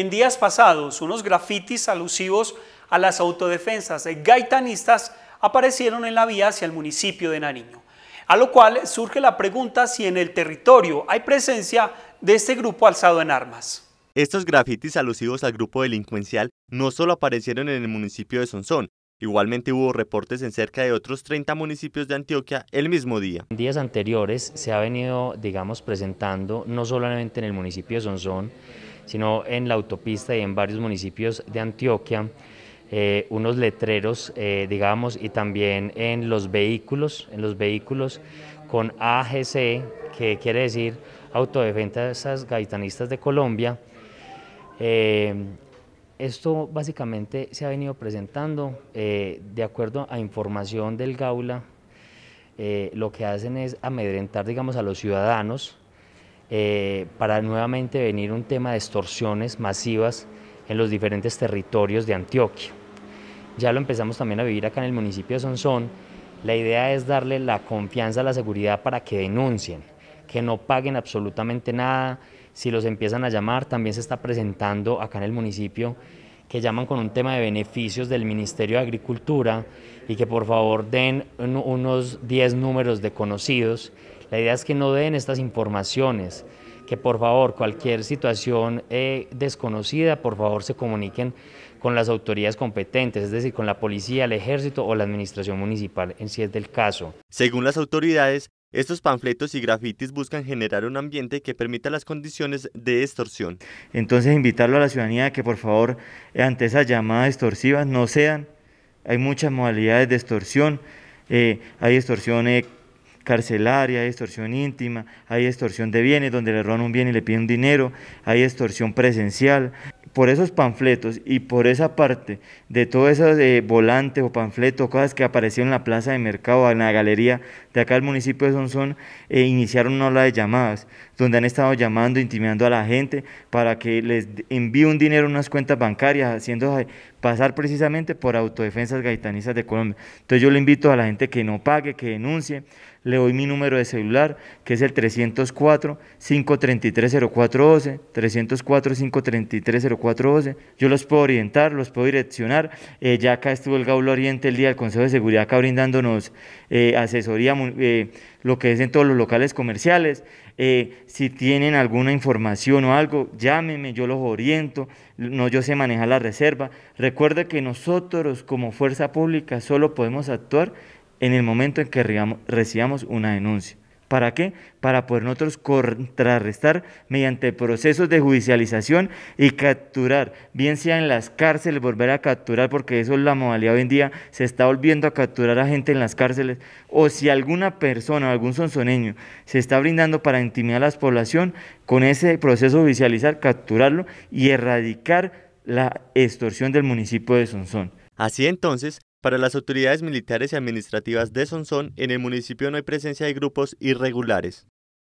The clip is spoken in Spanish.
en días pasados unos grafitis alusivos a las autodefensas gaitanistas aparecieron en la vía hacia el municipio de Nariño, a lo cual surge la pregunta si en el territorio hay presencia de este grupo alzado en armas. Estos grafitis alusivos al grupo delincuencial no solo aparecieron en el municipio de Sonsón, Igualmente hubo reportes en cerca de otros 30 municipios de Antioquia el mismo día. En días anteriores se ha venido, digamos, presentando no solamente en el municipio de Sonsón, sino en la autopista y en varios municipios de Antioquia, eh, unos letreros, eh, digamos, y también en los vehículos, en los vehículos con AGC, que quiere decir Autodefensas Gaitanistas de Colombia. Eh, esto básicamente se ha venido presentando de acuerdo a información del Gaula. lo que hacen es amedrentar, digamos, a los ciudadanos eh, para nuevamente venir un tema de extorsiones masivas en los diferentes territorios de Antioquia. Ya lo empezamos también a vivir acá en el municipio de Sonsón. La idea es darle la confianza a la seguridad para que denuncien, que no paguen absolutamente nada. Si los empiezan a llamar, también se está presentando acá en el municipio que llaman con un tema de beneficios del Ministerio de Agricultura y que por favor den unos 10 números de conocidos la idea es que no den estas informaciones, que por favor cualquier situación eh, desconocida, por favor se comuniquen con las autoridades competentes, es decir, con la policía, el ejército o la administración municipal en si es del caso. Según las autoridades, estos panfletos y grafitis buscan generar un ambiente que permita las condiciones de extorsión. Entonces invitarlo a la ciudadanía que por favor ante esas llamadas extorsivas no sean, hay muchas modalidades de extorsión, eh, hay extorsión eh, carcelaria, hay extorsión íntima, hay extorsión de bienes, donde le roban un bien y le piden dinero, hay extorsión presencial. Por esos panfletos y por esa parte de todos esos eh, volantes o panfletos, cosas que aparecieron en la plaza de mercado, en la galería de acá del municipio de Sonsón, eh, iniciaron una ola de llamadas, donde han estado llamando, intimidando a la gente para que les envíe un dinero a unas cuentas bancarias, haciendo eh, pasar precisamente por autodefensas gaitanizas de Colombia. Entonces yo le invito a la gente que no pague, que denuncie, le doy mi número de celular, que es el 304-533-0412, 304 533 Yo los puedo orientar, los puedo direccionar. Eh, ya acá estuvo el GAULO Oriente el día del Consejo de Seguridad, acá brindándonos eh, asesoría, eh, lo que es en todos los locales comerciales. si tienen alguna información o algo, llámeme yo los oriento. No, yo sé manejar la reserva. Recuerda que nosotros como fuerza pública solo podemos actuar en el momento en que recibamos una denuncia. ¿Para qué? Para poder nosotros contrarrestar mediante procesos de judicialización y capturar, bien sea en las cárceles, volver a capturar, porque eso es la modalidad hoy en día, se está volviendo a capturar a gente en las cárceles, o si alguna persona, algún sonzoneño, se está brindando para intimidar a la población, con ese proceso judicializar, capturarlo y erradicar la extorsión del municipio de Sonzón. Así entonces, para las autoridades militares y administrativas de Sonsón, en el municipio no hay presencia de grupos irregulares.